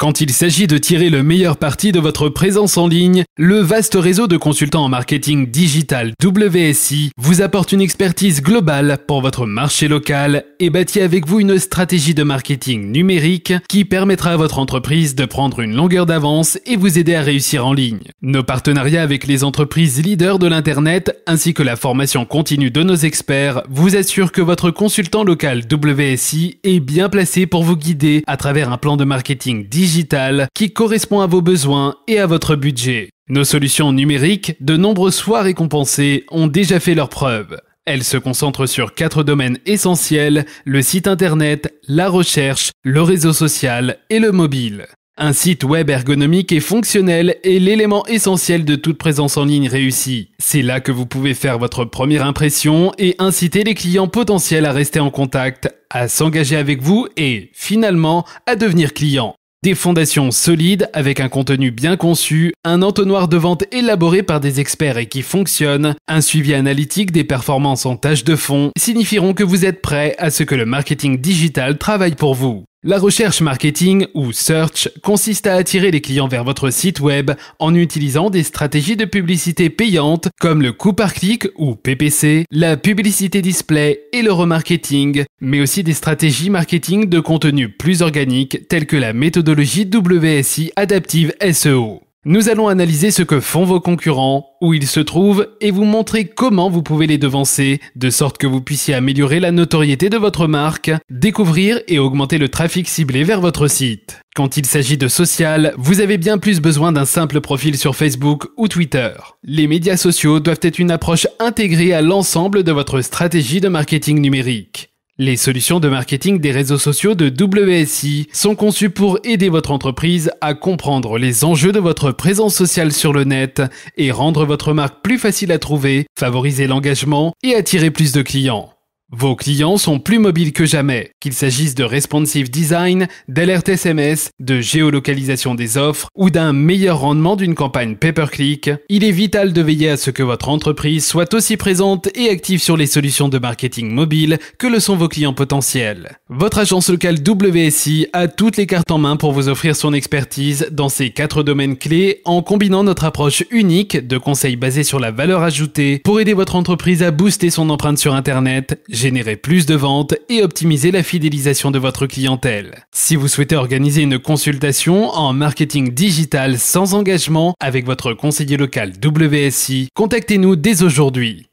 Quand il s'agit de tirer le meilleur parti de votre présence en ligne, le vaste réseau de consultants en marketing digital WSI vous apporte une expertise globale pour votre marché local et bâtit avec vous une stratégie de marketing numérique qui permettra à votre entreprise de prendre une longueur d'avance et vous aider à réussir en ligne. Nos partenariats avec les entreprises leaders de l'Internet ainsi que la formation continue de nos experts vous assurent que votre consultant local WSI est bien placé pour vous guider à travers un plan de marketing digital qui correspond à vos besoins et à votre budget. Nos solutions numériques, de nombreuses fois récompensées, ont déjà fait leurs preuves. Elles se concentrent sur quatre domaines essentiels, le site internet, la recherche, le réseau social et le mobile. Un site web ergonomique et fonctionnel est l'élément essentiel de toute présence en ligne réussie. C'est là que vous pouvez faire votre première impression et inciter les clients potentiels à rester en contact, à s'engager avec vous et, finalement, à devenir client. Des fondations solides avec un contenu bien conçu, un entonnoir de vente élaboré par des experts et qui fonctionne, un suivi analytique des performances en tâche de fond signifieront que vous êtes prêt à ce que le marketing digital travaille pour vous. La recherche marketing ou search consiste à attirer les clients vers votre site web en utilisant des stratégies de publicité payantes comme le coût par clic ou PPC, la publicité display et le remarketing, mais aussi des stratégies marketing de contenu plus organique telles que la méthodologie WSI adaptive SEO. Nous allons analyser ce que font vos concurrents, où ils se trouvent et vous montrer comment vous pouvez les devancer, de sorte que vous puissiez améliorer la notoriété de votre marque, découvrir et augmenter le trafic ciblé vers votre site. Quand il s'agit de social, vous avez bien plus besoin d'un simple profil sur Facebook ou Twitter. Les médias sociaux doivent être une approche intégrée à l'ensemble de votre stratégie de marketing numérique. Les solutions de marketing des réseaux sociaux de WSI sont conçues pour aider votre entreprise à comprendre les enjeux de votre présence sociale sur le net et rendre votre marque plus facile à trouver, favoriser l'engagement et attirer plus de clients. Vos clients sont plus mobiles que jamais, qu'il s'agisse de responsive design, d'alerte SMS, de géolocalisation des offres ou d'un meilleur rendement d'une campagne pay-per-click. Il est vital de veiller à ce que votre entreprise soit aussi présente et active sur les solutions de marketing mobile que le sont vos clients potentiels. Votre agence locale WSI a toutes les cartes en main pour vous offrir son expertise dans ces quatre domaines clés en combinant notre approche unique de conseils basés sur la valeur ajoutée pour aider votre entreprise à booster son empreinte sur Internet générer plus de ventes et optimiser la fidélisation de votre clientèle. Si vous souhaitez organiser une consultation en marketing digital sans engagement avec votre conseiller local WSI, contactez-nous dès aujourd'hui.